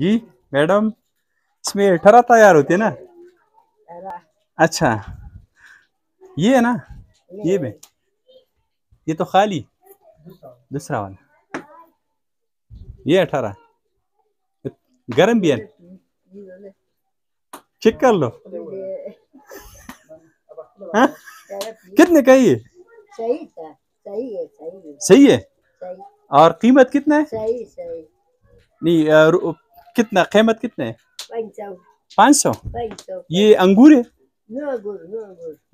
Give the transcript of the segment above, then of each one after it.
जी madam इसमें अठारह तैयार होते ना अच्छा ये है ना ये भी ये तो खाली दूसरा वाला ये अठारह गर्म भी है चेक कर लो हाँ? कितने का ये सही है सही है और कीमत कितना है सही, सही। नहीं कितना कीमत कितने है पाँच सौ ये अंगूर है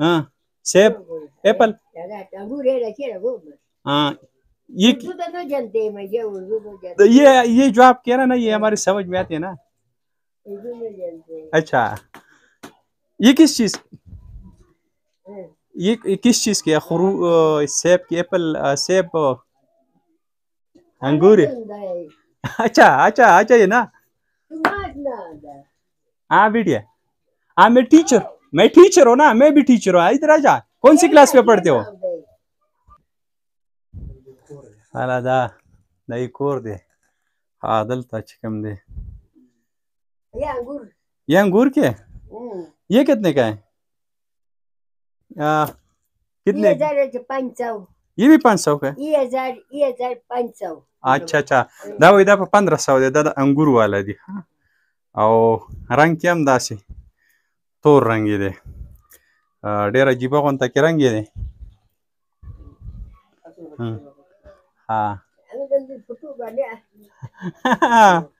हाँ सेब एप्पल हाँ ये तो, तो, तो ये ये जो आप कह रहे ना ये हमारे समझ में आते है ना अच्छा ये किस चीज हाँ। ये किस चीज के सेब की एप्पल सेब हाँ, अंगूर अच्छा अच्छा अच्छा ये ना हाँ बेटिया हाँ मैं टीचर मैं टीचर हूँ ना मैं भी टीचर हूँ इधर आजा कौन सी क्लास में पढ़ते हो अला दा दही कोर दे आदल तचकम तो दे ये अंगूर ये अंगूर के हम्म। ये कितने का है आ, कितने ये भी पाँच सौ का ये हजार ये हजार पाँच सौ अच्छा अच्छा دا وای دا په 1500 دی دا د انګور والا دی او رنگ کې هم داسې تور رنگ دی ډیر عجیب غون ته کې رنگ دی ها ها